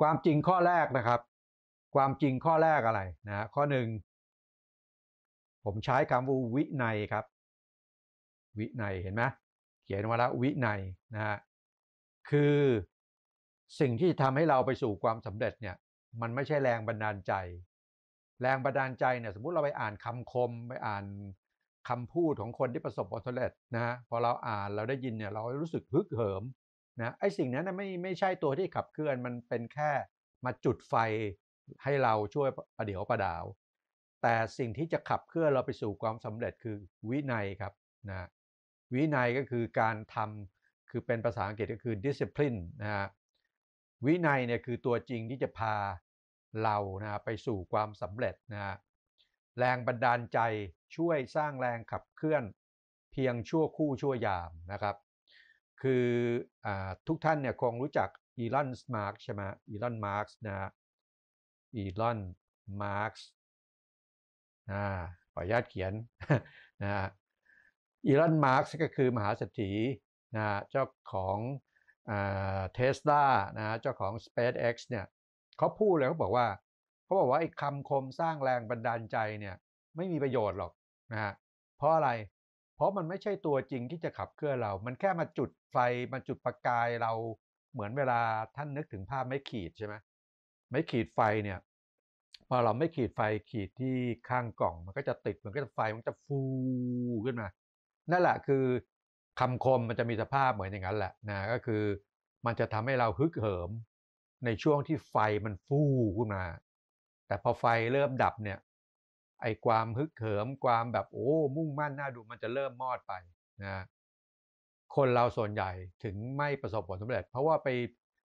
ความจริงข้อแรกนะครับ ความจริงข้อแรกอะไรนะข้อหนึ่งผมใช้คำว่าวินัยครับ วินัยเห็นไหมเขียนว่าละวินัยนะฮะคือสิ่งที่ทำให้เราไปสู่ความสำเร็จเนี่ย มันไม่ใช่แรงบันดาลใจ แรงบันดาลใจเนี่ยสมมติเราไปอ่านคำคมไปอ่านคำพูดของคนที่ประสบความสำเร็จนะฮะพอเราอ่านเราได้ยินเนี่ย เรารู้สึกฮึกเหิมนะไอ้สิ่งนั้นไม่ไม่ใช่ตัวที่ขับเคลื่อน มันเป็นแค่มาจุดไฟให้เราช่วยประเดี๋ยวประดาว แต่สิ่งที่จะขับเคลื่อนเราไปสู่ความสำเร็จคือวินัยครับนะวินัยก็คือการทำคือเป็นภาษาอังกฤษก็คือ discipline นะฮะวินัยเนี่ยคือตัวจริงที่จะพาเรานะไปสู่ความสำเร็จนะฮะแรงบันดาลใจช่วยสร้างแรงขับเคลื่อน เพียงชั่วคู่ ชั่วยามนะครับคืออทุกท่านเนี่ยคงรู้จักอีลอน มาร์กใช่ไหมอีลอน มาร์กนะ อีลอน มาร์กนะขออนุญาตเขียนนะอีลอน มาร์กก็คือมหาเศรษฐีนะเจ้าของเทสลานะเจ้าของ SpaceX เนี่ยเขาพูดเลยเขาบอกว่าเขาบอกว่าไอ้คำคมสร้างแรงบันดาลใจเนี่ยไม่มีประโยชน์หรอกนะเพราะอะไรเพราะมันไม่ใช่ตัวจริงที่จะขับเคลื่อนเรา มันแค่มาจุดไฟมาจุดประกายเรา เหมือนเวลาท่านนึกถึงภาพไม้ขีดใช่ไหมไม้ขีดไฟเนี่ย พอเราไม่ขีดไฟขีดที่ข้างกล่อง มันก็จะติด มันก็จะไฟมันจะฟูขึ้นมา นั่นแหละคือคำคมมันจะมีสภาพเหมือนอย่างนั้นแหละนะ ก็คือมันจะทำให้เราฮึกเหิมในช่วงที่ไฟมันฟูขึ้นมา แต่พอไฟเริ่มดับเนี่ยไอ้ความฮึกเหิม ความแบบโอ้ มุ่งมั่นน่าดูมันจะเริ่มมอดไปนะ คนเราส่วนใหญ่ถึงไม่ประสบผลสำเร็จ เพราะว่าไป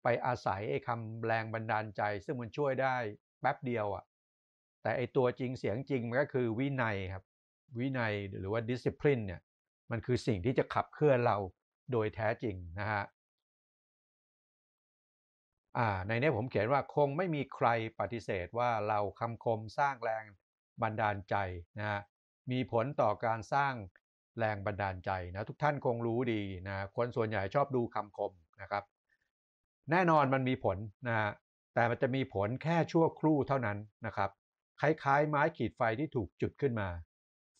ไปอาศัยไอ้คำแรงบันดาลใจซึ่งมันช่วยได้แป๊บเดียวอะ่ะ แต่ไอ้ตัวจริงเสียงจริงมันก็คือวินัยครับ วินัยหรือว่า discipline เนี่ย มันคือสิ่งที่จะขับเคลื่อนเราโดยแท้จริงนะฮะในนี้ผมเขียนว่าคงไม่มีใครปฏิเสธว่าเราคำคมสร้างแรงบันดาลใจนะฮะมีผลต่อการสร้างแรงบันดาลใจนะทุกท่านคงรู้ดีนะคนส่วนใหญ่ชอบดูคำคมนะครับ แน่นอนมันมีผลนะแต่มันจะมีผลแค่ชั่วครู่เท่านั้นนะครับ คล้ายๆไม้ขีดไฟที่ถูกจุดขึ้นมา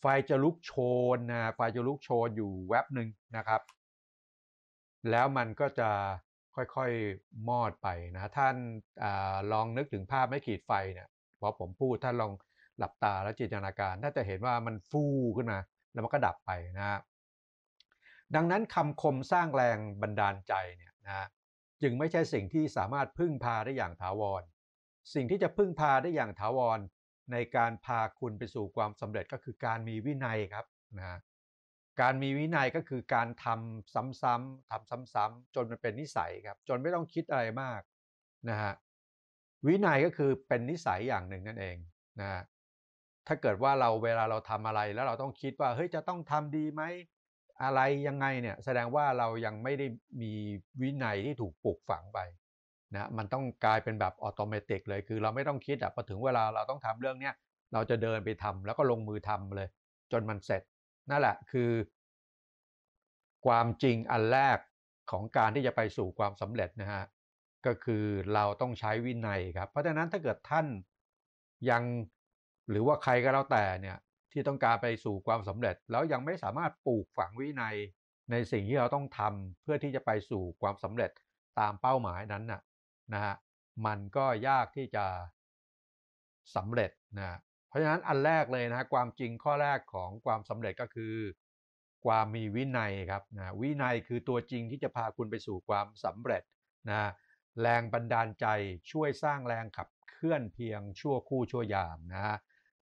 ไฟจะลุกโชนนะไฟจะลุกโชนอยู่แวบหนึ่งนะครับ แล้วมันก็จะค่อยๆ มอดไปนะท่านอลองนึกถึงภาพไม้ขีดไฟเนี่ยพอผมพูดท่านลองหลับตาแล้วจินตนาการน่าจะเห็นว่ามันฟูขึ้นมาแล้วมันก็ดับไปนะดังนั้นคำคมสร้างแรงบันดาลใจเนี่ยนะจึงไม่ใช่สิ่งที่สามารถพึ่งพาได้อย่างถาวร สิ่งที่จะพึ่งพาได้อย่างถาวร ในการพาคุณไปสู่ความสำเร็จก็คือการมีวินัยครับนะ การมีวินัยก็คือการทำซ้ำๆ ทำซ้ำ ๆ จนมันเป็นนิสัยครับ จนไม่ต้องคิดอะไรมากนะฮะวินัยก็คือเป็นนิสัยอย่างหนึ่งนั่นเองนะฮะถ้าเกิดว่าเราเวลาเราทำอะไรแล้วเราต้องคิดว่าเฮ้ยจะต้องทำดีไหมอะไรยังไงเนี่ยแสดงว่าเรายังไม่ได้มีวินัยที่ถูกปลูกฝังไปนะมันต้องกลายเป็นแบบอัตโนมัติเลยคือเราไม่ต้องคิดอะพอถึงเวลาเราต้องทำเรื่องเนี้ยเราจะเดินไปทำ แล้วก็ลงมือทำเลยจนมันเสร็จ นั่นแหละคือ ความจริงอันแรกของการที่จะไปสู่ความสำเร็จนะฮะก็คือเราต้องใช้วินัยครับ เพราะฉะนั้นถ้าเกิดท่านยังหรือว่าใครก็แล้วแต่เนี่ยที่ต้องการไปสู่ความสำเร็จ แล้วยังไม่สามารถปลูกฝังวินัยในสิ่งที่เราต้องทำเพื่อที่จะไปสู่ความสำเร็จตามเป้าหมายนั้นน่ะนะฮะมันก็ยากที่จะสำเร็จนะเพราะฉะนั้นอันแรกเลยนะความจริงข้อแรกของความสำเร็จก็คือ ความมีวินัยครับนะวินัยคือตัวจริงที่จะพาคุณไปสู่ความสำเร็จนะแรงบันดาลใจช่วยสร้างแรงขับเคลื่อนเพียงชั่วคู่ชั่วยามนะ